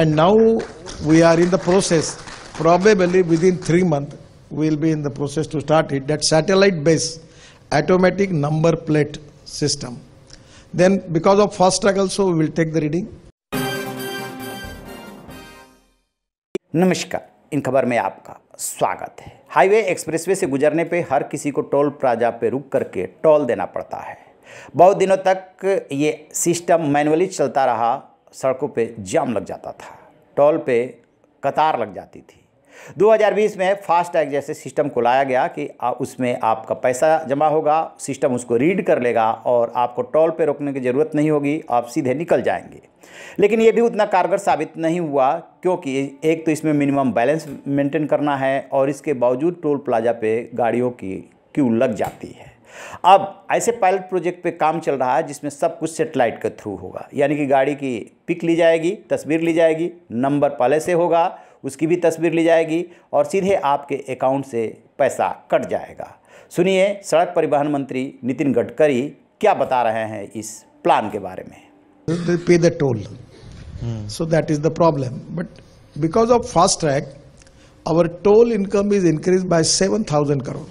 And now we are in the process, probably within 3 month we will be in the process to start it, that satellite based automatic number plate system. Then because of fast track also we will take the reading. नमस्कार इन खबर में आपका स्वागत है highway expressway से गुजरने पे हर किसी को टोल प्राजा पे रुक करके टोल देना पड़ता है बहुत दिनों तक ये सिस्टम मैनुअली चलता रहा सड़कों पे जाम लग जाता था टोल पे कतार लग जाती थी 2020 में फास्टैग जैसे सिस्टम को लाया गया कि उसमें आपका पैसा जमा होगा सिस्टम उसको रीड कर लेगा और आपको टोल पे रोकने की ज़रूरत नहीं होगी आप सीधे निकल जाएंगे लेकिन ये भी उतना कारगर साबित नहीं हुआ क्योंकि एक तो इसमें मिनिमम बैलेंस मेंटेन करना है और इसके बावजूद टोल प्लाजा पे गाड़ियों की क्यू लग जाती है अब ऐसे पायलट प्रोजेक्ट पे काम चल रहा है जिसमें सब कुछ सेटेलाइट के थ्रू होगा यानी कि गाड़ी की पिक ली जाएगी तस्वीर ली जाएगी नंबर पहले से होगा उसकी भी तस्वीर ली जाएगी और सीधे आपके अकाउंट से पैसा कट जाएगा सुनिए सड़क परिवहन मंत्री नितिन गडकरी क्या बता रहे हैं इस प्लान के बारे में pay the toll so that is the problem but because of fast track toll income is increase by seven thousand crore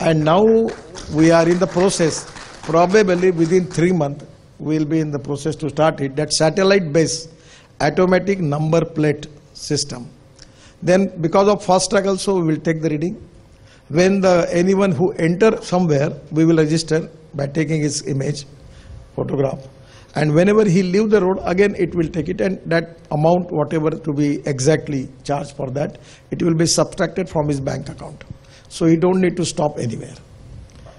And now we are in the process, probably within three months, we will be in the process to start it, that satellite based automatic number plate system. Then because of fast track also we will take the reading. When the anyone who enter somewhere, we will register by taking his image, photograph. And whenever he leave the road, again it will take it and that amount whatever to be exactly charged for that, it will be subtracted from his bank account. So you don't need to stop anywhere.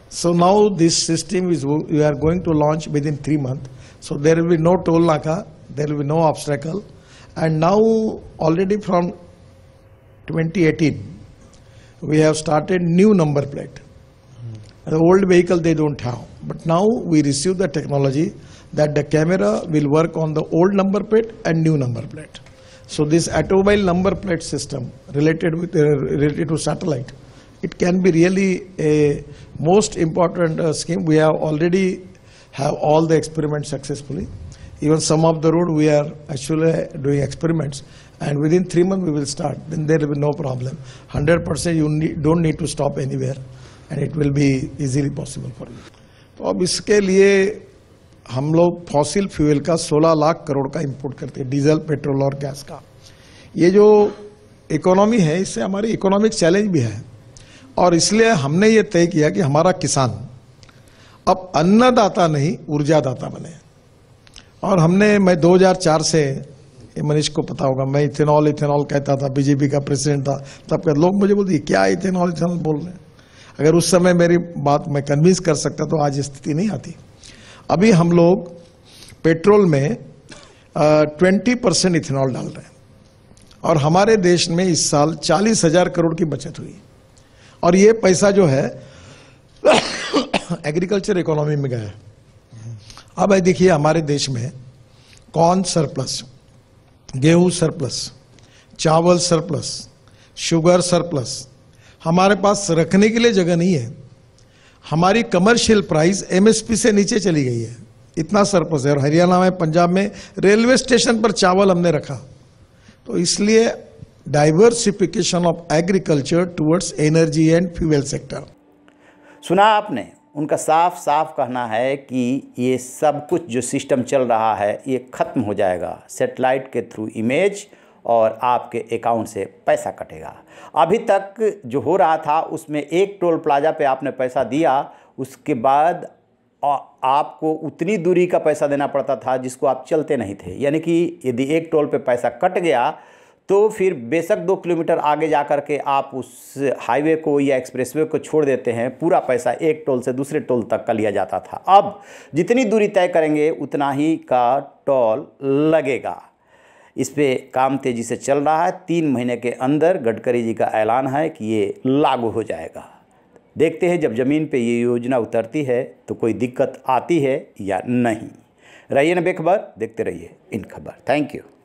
So now this system is we are going to launch within three months. So there will be no toll naka, there will be no obstacle. And now already from 2018, we have started new number plate. The old vehicle they don't have. But now we receive the technology that the camera will work on the old number plate and new number plate. So this automobile number plate system related with uh, related to satellite it can be really a most important uh, scheme. We have already have all the experiments successfully. Even some of the road we are actually doing experiments and within 3 months we will start. Then there will be no problem. 100% you need, don't need to stop anywhere and it will be easily possible for you. to ab iske liye hum log fossil fuel ka 16 lakh crore ka import karte hain diesel petrol aur gas ka ये जो economy है इससे हमारी economic challenge भी है और इसलिए हमने ये तय किया कि हमारा किसान अब अन्नदाता नहीं ऊर्जादाता बने और हमने मैं 2004 से ये मनीष को पता होगा मैं इथेनॉल इथेनॉल कहता था बीजेपी का प्रेसिडेंट था तब कहते लोग मुझे बोलते क्या इथेनॉल इथेनॉल बोल रहे हैं अगर उस समय मेरी बात मैं कन्विंस कर सकता तो आज स्थिति नहीं आती अभी हम लोग पेट्रोल में ट्वेंटी परसेंट इथेनॉल डाल रहे हैं और हमारे देश में इस साल चालीस हजार करोड़ की बचत हुई और ये पैसा जो है एग्रीकल्चर इकोनॉमी में गया अब देखिए हमारे देश में कॉर्न सरप्लस गेहूं सरप्लस चावल सरप्लस शुगर सरप्लस हमारे पास रखने के लिए जगह नहीं है हमारी कमर्शियल प्राइस एमएसपी से नीचे चली गई है इतना सरप्लस है और हरियाणा में पंजाब में रेलवे स्टेशन पर चावल हमने रखा तो इसलिए diversification of agriculture towards energy and fuel sector सुना आपने उनका साफ साफ कहना है कि ये सब कुछ जो सिस्टम चल रहा है ये ख़त्म हो जाएगा सेटेलाइट के थ्रू इमेज और आपके अकाउंट से पैसा कटेगा अभी तक जो हो रहा था उसमें एक टोल प्लाजा पे आपने पैसा दिया उसके बाद आपको उतनी दूरी का पैसा देना पड़ता था जिसको आप चलते नहीं थे यानी कि यदि एक टोल पे पैसा कट गया तो फिर बेशक दो किलोमीटर आगे जा कर के आप उस हाईवे को या एक्सप्रेसवे को छोड़ देते हैं पूरा पैसा एक टोल से दूसरे टोल तक का लिया जाता था अब जितनी दूरी तय करेंगे उतना ही का टोल लगेगा इस पर काम तेज़ी से चल रहा है तीन महीने के अंदर गडकरी जी का ऐलान है कि ये लागू हो जाएगा देखते हैं जब ज़मीन पे ये योजना उतरती है तो कोई दिक्कत आती है या नहीं रहिए ना बेखबर देखते रहिए इन खबर थैंक यू